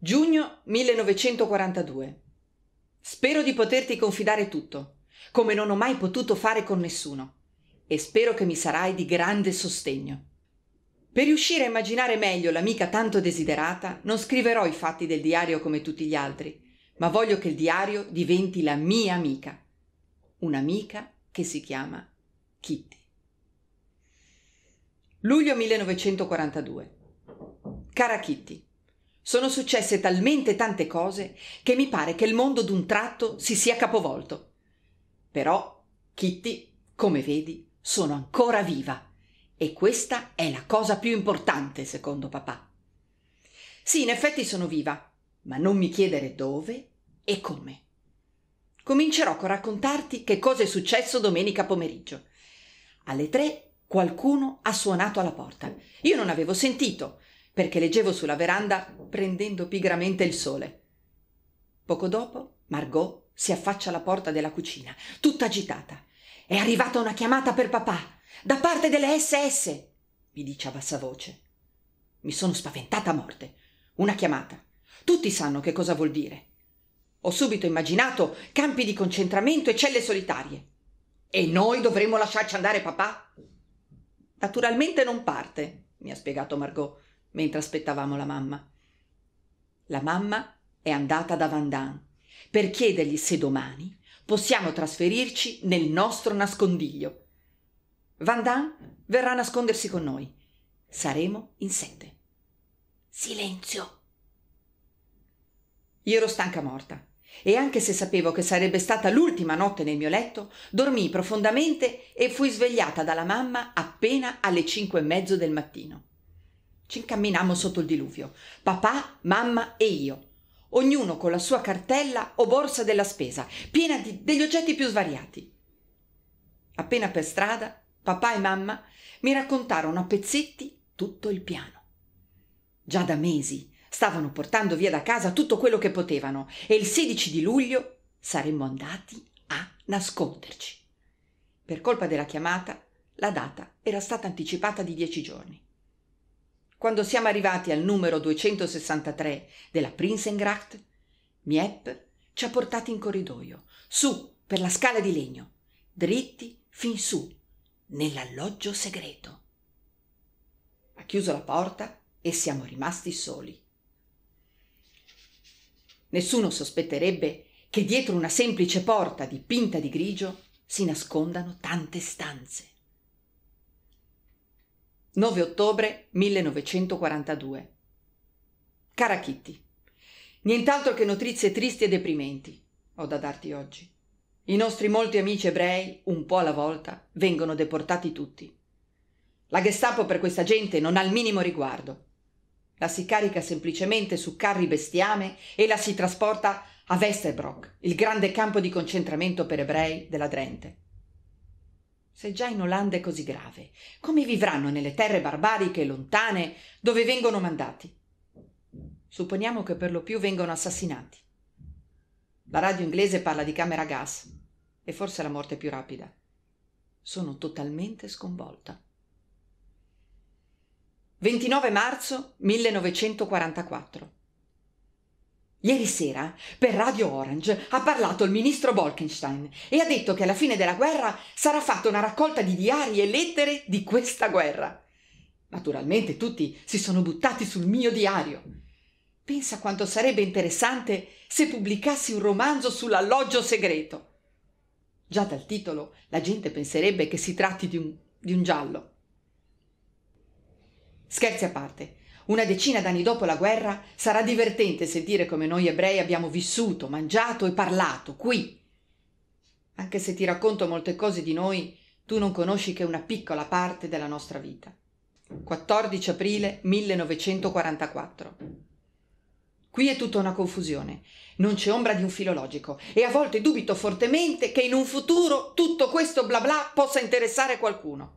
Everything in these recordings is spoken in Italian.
Giugno 1942. Spero di poterti confidare tutto, come non ho mai potuto fare con nessuno, e spero che mi sarai di grande sostegno. Per riuscire a immaginare meglio l'amica tanto desiderata, non scriverò i fatti del diario come tutti gli altri, ma voglio che il diario diventi la mia amica. Un'amica che si chiama Kitty. Luglio 1942. Cara Kitty, sono successe talmente tante cose che mi pare che il mondo d'un tratto si sia capovolto. Però Kitty, come vedi, sono ancora viva e questa è la cosa più importante, secondo papà. Sì, in effetti sono viva, ma non mi chiedere dove e come. Comincerò con raccontarti che cosa è successo domenica pomeriggio. Alle tre qualcuno ha suonato alla porta. Io non avevo sentito, perché leggevo sulla veranda prendendo pigramente il sole. Poco dopo Margot si affaccia alla porta della cucina, tutta agitata. È arrivata una chiamata per papà, da parte delle SS, mi dice a bassa voce. Mi sono spaventata a morte. Una chiamata. Tutti sanno che cosa vuol dire. Ho subito immaginato campi di concentramento e celle solitarie. E noi dovremmo lasciarci andare papà? Naturalmente non parte, mi ha spiegato Margot mentre aspettavamo la mamma la mamma è andata da Vandan per chiedergli se domani possiamo trasferirci nel nostro nascondiglio Vandan verrà a nascondersi con noi saremo in sette silenzio io ero stanca morta e anche se sapevo che sarebbe stata l'ultima notte nel mio letto, dormii profondamente e fui svegliata dalla mamma appena alle cinque e mezzo del mattino ci incamminammo sotto il diluvio, papà, mamma e io, ognuno con la sua cartella o borsa della spesa, piena di, degli oggetti più svariati. Appena per strada, papà e mamma mi raccontarono a pezzetti tutto il piano. Già da mesi stavano portando via da casa tutto quello che potevano e il 16 di luglio saremmo andati a nasconderci. Per colpa della chiamata, la data era stata anticipata di dieci giorni quando siamo arrivati al numero 263 della Prinsengracht, Miep ci ha portati in corridoio, su per la scala di legno, dritti fin su, nell'alloggio segreto. Ha chiuso la porta e siamo rimasti soli. Nessuno sospetterebbe che dietro una semplice porta dipinta di grigio si nascondano tante stanze. 9 ottobre 1942 cara kitty nient'altro che notizie tristi e deprimenti ho da darti oggi i nostri molti amici ebrei un po alla volta vengono deportati tutti la Gestapo per questa gente non ha il minimo riguardo la si carica semplicemente su carri bestiame e la si trasporta a Westerbrock, il grande campo di concentramento per ebrei della Drente se già in olanda è così grave come vivranno nelle terre barbariche e lontane dove vengono mandati supponiamo che per lo più vengano assassinati la radio inglese parla di camera a gas e forse la morte più rapida sono totalmente sconvolta 29 marzo 1944 Ieri sera, per Radio Orange, ha parlato il ministro Bolkenstein e ha detto che alla fine della guerra sarà fatta una raccolta di diari e lettere di questa guerra. Naturalmente tutti si sono buttati sul mio diario. Pensa quanto sarebbe interessante se pubblicassi un romanzo sull'alloggio segreto. Già dal titolo la gente penserebbe che si tratti di un, di un giallo. Scherzi a parte, una decina d'anni dopo la guerra sarà divertente sentire come noi ebrei abbiamo vissuto, mangiato e parlato qui. Anche se ti racconto molte cose di noi, tu non conosci che una piccola parte della nostra vita. 14 aprile 1944. Qui è tutta una confusione, non c'è ombra di un filologico e a volte dubito fortemente che in un futuro tutto questo bla bla possa interessare qualcuno.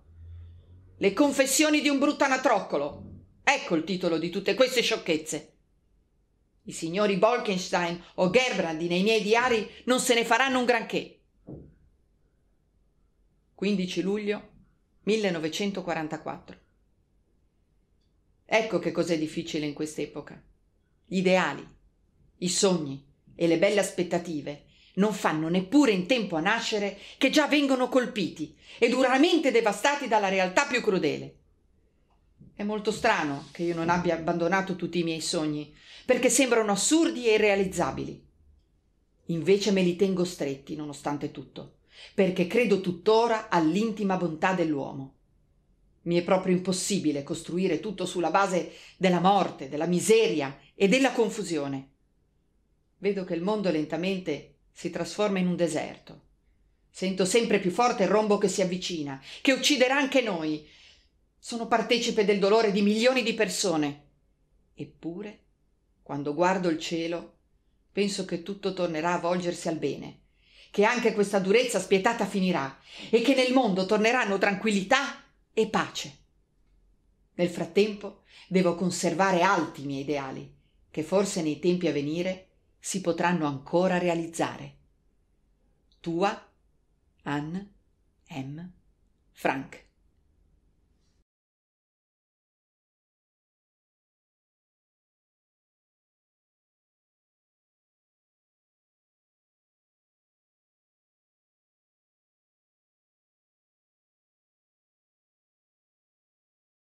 Le confessioni di un brutto anatroccolo, ecco il titolo di tutte queste sciocchezze i signori bolkestein o gerbrandi nei miei diari non se ne faranno un granché luglio 1944 ecco che cos'è difficile in quest'epoca gli ideali i sogni e le belle aspettative non fanno neppure in tempo a nascere che già vengono colpiti e duramente devastati dalla realtà più crudele è molto strano che io non abbia abbandonato tutti i miei sogni, perché sembrano assurdi e irrealizzabili. Invece me li tengo stretti, nonostante tutto, perché credo tuttora all'intima bontà dell'uomo. Mi è proprio impossibile costruire tutto sulla base della morte, della miseria e della confusione. Vedo che il mondo lentamente si trasforma in un deserto. Sento sempre più forte il rombo che si avvicina, che ucciderà anche noi, sono partecipe del dolore di milioni di persone. Eppure, quando guardo il cielo, penso che tutto tornerà a volgersi al bene, che anche questa durezza spietata finirà e che nel mondo torneranno tranquillità e pace. Nel frattempo devo conservare alti i miei ideali, che forse nei tempi a venire si potranno ancora realizzare. Tua Ann M. Frank